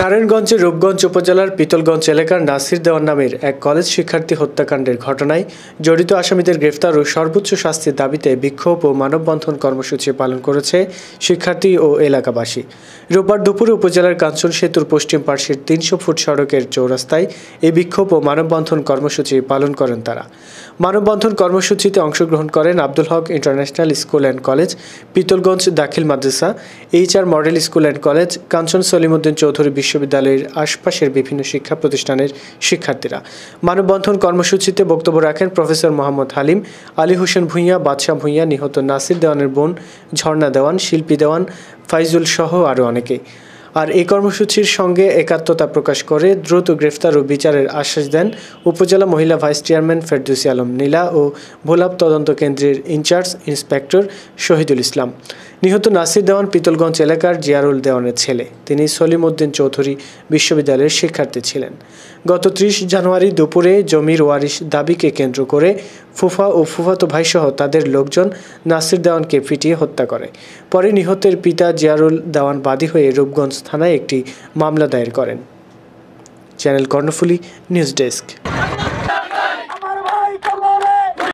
নারায়ণগঞ্জের রূপগঞ্জ উপজেলার পিতলগঞ্জ এলাকার নাসির দেওয়ান নামের এক কলেজ শিক্ষার্থী হত্যাকাণ্ডের ঘটনায় জড়িত আসামিদের গ্রেফতার ও সর্বোচ্চ শাস্তির দাবিতে বিক্ষোভ ও মানববন্ধন কর্মসূচি পালন করেছে শিক্ষার্থী ও এলাকাবাসী রোববার দুপুরে উপজেলার কাঞ্চন সেতুর পশ্চিম পার্শ্বের তিনশো ফুট সড়কের চৌরাস্তায় এই বিক্ষোভ ও মানববন্ধন কর্মসূচি পালন করেন তারা মানববন্ধন কর্মসূচিতে অংশগ্রহণ করেন Abdul Haque international school and college Pitalganj Dakhil Madrasa H R model school and college Kanchan Salimuddin Chowdhury বিশ্ববিদ্যালয়ের আশপাশের বিভিন্ন শিক্ষা প্রতিষ্ঠানের শিক্ষার্থীরা মানববন্ধন কর্মসূচিতে বক্তব্য রাখেন প্রফেসর মোহাম্মদ হালিম আলী হোসেন ভূঁইয়া বাদশাহ ভূঁইয়া নিহত নাসির দেওয়ানের বোন ঝর্ণা দেওয়ান শিল্পী দেওয়ান ফাইজুল সহ আরও অনেকে আর এই কর্মসূচির সঙ্গে একাত্মতা প্রকাশ করে দ্রুত গ্রেফতার ও বিচারের আশ্বাস দেন উপজেলা মহিলা ভাইস চেয়ারম্যান ফেরদুসি আলম নীলা ও ভোলাপ তদন্ত কেন্দ্রের ইনচার্জ ইন্সপেক্টর শহীদুল ইসলাম নিহত নাসির দেওয়ান পিতলগঞ্জ এলাকার জিয়ারুল দেওয়ানের ছেলে তিনি সলিম উদ্দিন চৌধুরী বিশ্ববিদ্যালয়ের শিক্ষার্থী ছিলেন গত ত্রিশ জানুয়ারি দুপুরে জমির ওয়ারিশ দাবিকে কেন্দ্র করে ফুফা ও ফুফাতো ভাইসহ তাদের লোকজন নাসির দেওয়ানকে পিটিয়ে হত্যা করে পরে নিহতের পিতা জিয়ারুল দেওয়ান বাদী হয়ে রূপগঞ্জ থানায় একটি মামলা দায়ের করেন চ্যানেল কর্ণফুলি নিউজ ডেস্ক